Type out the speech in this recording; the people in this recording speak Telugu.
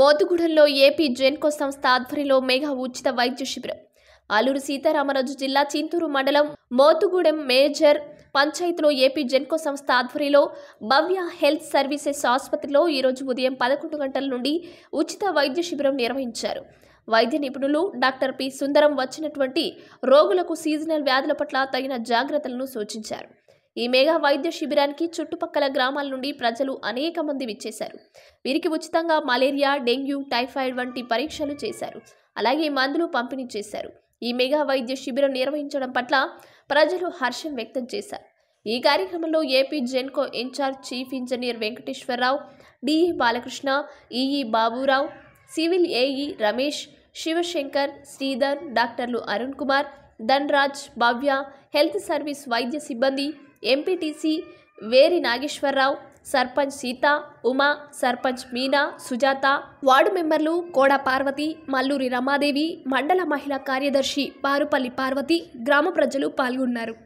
మోతుగూడెంలో ఏపీ జెన్కో సంస్థ ఆధ్వర్యంలో మేఘా ఉచిత వైద్య శిబిరం ఆలూరు సీతారామరాజు జిల్లా చింతూరు మండలం మోతుగూడెం మేజర్ పంచాయతీలో ఏపీ జెన్కో సంస్థ ఆధ్వర్యంలో భవ్య హెల్త్ సర్వీసెస్ ఆసుపత్రిలో ఈరోజు ఉదయం పదకొండు గంటల నుండి ఉచిత వైద్య శిబిరం నిర్వహించారు వైద్య నిపుణులు డాక్టర్ పి సుందరం వచ్చినటువంటి రోగులకు సీజనల్ వ్యాధుల పట్ల తగిన జాగ్రత్తలను సూచించారు ఈ మేఘా వైద్య శిబిరానికి చుట్టుపక్కల గ్రామాల నుండి ప్రజలు అనేక మంది విచ్చేశారు వీరికి ఉచితంగా మలేరియా డెంగ్యూ టైఫాయిడ్ వంటి పరీక్షలు చేశారు అలాగే మందులు పంపిణీ చేశారు ఈ మేఘా వైద్య శిబిరం నిర్వహించడం పట్ల ప్రజలు హర్షం వ్యక్తం చేశారు ఈ కార్యక్రమంలో AP Genco in-charge chief engineer Venkateswara Rao DE Balakrishna EE Baburao civil AE Ramesh Sivashankar Sridhar డాక్టర్లు అరుణ్ కుమార్ ధన్రాజ్ భవ్య హెల్త్ సర్వీస్ వైద్య సిబ్బంది ఎంపీటీసీ వేరి నాగేశ్వరరావు సర్పంచ్ సీత ఉమా సర్పంచ్ మీనా సుజాత వార్డు మెంబర్లు కోడ పార్వతి మల్లూరి రమాదేవి మండల మహిళా కార్యదర్శి పారుపల్లి పార్వతి గ్రామ ప్రజలు పాల్గొన్నారు